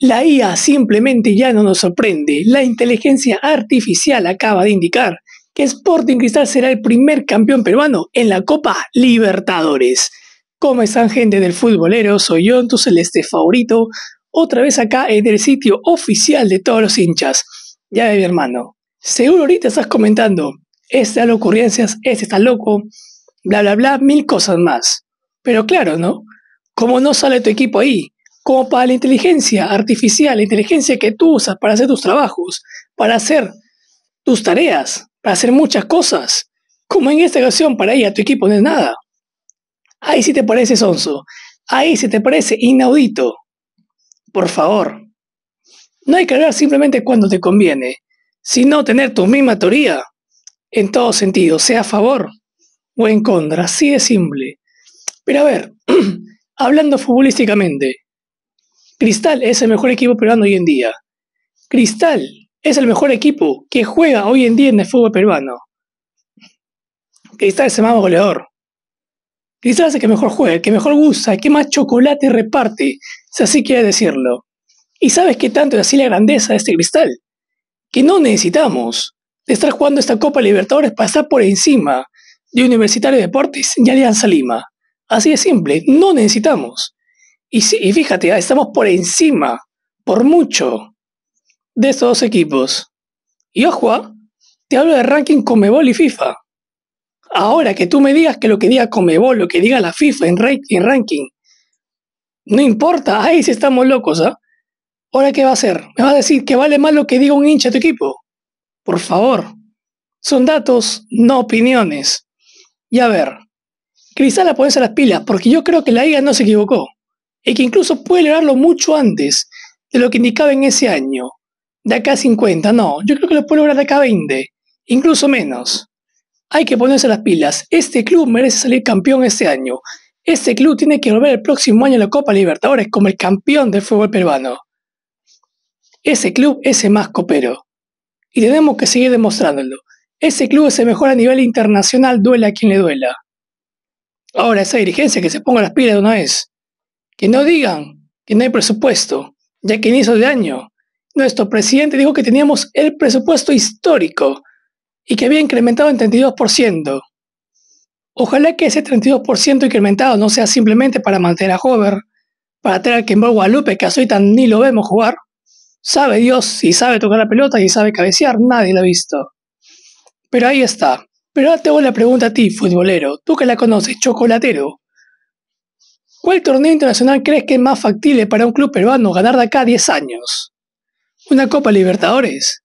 La IA simplemente ya no nos sorprende. La inteligencia artificial acaba de indicar que Sporting Cristal será el primer campeón peruano en la Copa Libertadores. ¿Cómo están gente del futbolero? Soy yo, tu celeste favorito, otra vez acá en el sitio oficial de todos los hinchas. Ya de mi hermano. Seguro ahorita estás comentando, este la ocurrencias, este está loco, bla bla bla, mil cosas más. Pero claro, ¿no? ¿Cómo no sale tu equipo ahí? como para la inteligencia artificial, la inteligencia que tú usas para hacer tus trabajos, para hacer tus tareas, para hacer muchas cosas, como en esta ocasión para ella, tu equipo no es nada. Ahí sí te parece sonso, ahí sí te parece inaudito. Por favor, no hay que hablar simplemente cuando te conviene, sino tener tu misma teoría en todo sentido, sea a favor o en contra, así es simple. Pero a ver, hablando futbolísticamente, Cristal es el mejor equipo peruano hoy en día. Cristal es el mejor equipo que juega hoy en día en el fútbol peruano. Cristal es el más goleador. Cristal es el que mejor juega, el que mejor gusta, el que más chocolate reparte, si así quiere decirlo. Y sabes qué tanto es así la grandeza de este cristal, que no necesitamos de estar jugando esta Copa Libertadores para estar por encima de Universitario de Deportes y Alianza Lima. Así de simple, no necesitamos. Y, fíjate, ah, estamos por encima, por mucho, de estos dos equipos. Y ojo, ah, te hablo de ranking Comebol y FIFA. Ahora que tú me digas que lo que diga Comebol, lo que diga la FIFA en, ranking, no importa, ahí sí estamos locos, ah. ¿Ahora qué va a hacer? ¿Me va a decir que vale más lo que diga un hincha de tu equipo? Por favor. Son datos, no opiniones. Y a ver, Cristal a las pilas, porque yo creo que la IGA no se equivocó y que incluso puede lograrlo mucho antes de lo que indicaba en ese año. De acá a 50, no, yo creo que lo puede lograr de acá a 20, incluso menos. Hay que ponerse las pilas. Este club merece salir campeón este año. Este club tiene que volver el próximo año a la Copa Libertadores como el campeón del fútbol peruano. Ese club es el más copero. Y tenemos que seguir demostrándolo. Ese club es el mejor a nivel internacional, duela a quien le duela. Ahora esa dirigencia que se ponga las pilas de una vez que no digan que no hay presupuesto, ya que inicio de año nuestro presidente dijo que teníamos el presupuesto histórico y que había incrementado en 32%. Ojalá que ese 32% incrementado no sea simplemente para mantener a Hover, para tener al Kembo Guadalupe, que hasta tan ni lo vemos jugar. Sabe Dios si sabe tocar la pelota y sabe cabecear, nadie lo ha visto. Pero ahí está. Pero ahora te la pregunta a ti, futbolero, tú que la conoces, chocolatero. ¿Cuál torneo internacional crees que es más factible para un club peruano ganar de acá a 10 años? ¿Una Copa Libertadores?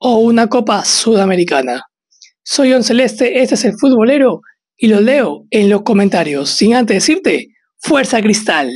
¿O una Copa Sudamericana? Soy un Celeste, este es el futbolero y los leo en los comentarios. Sin antes decirte, ¡Fuerza Cristal!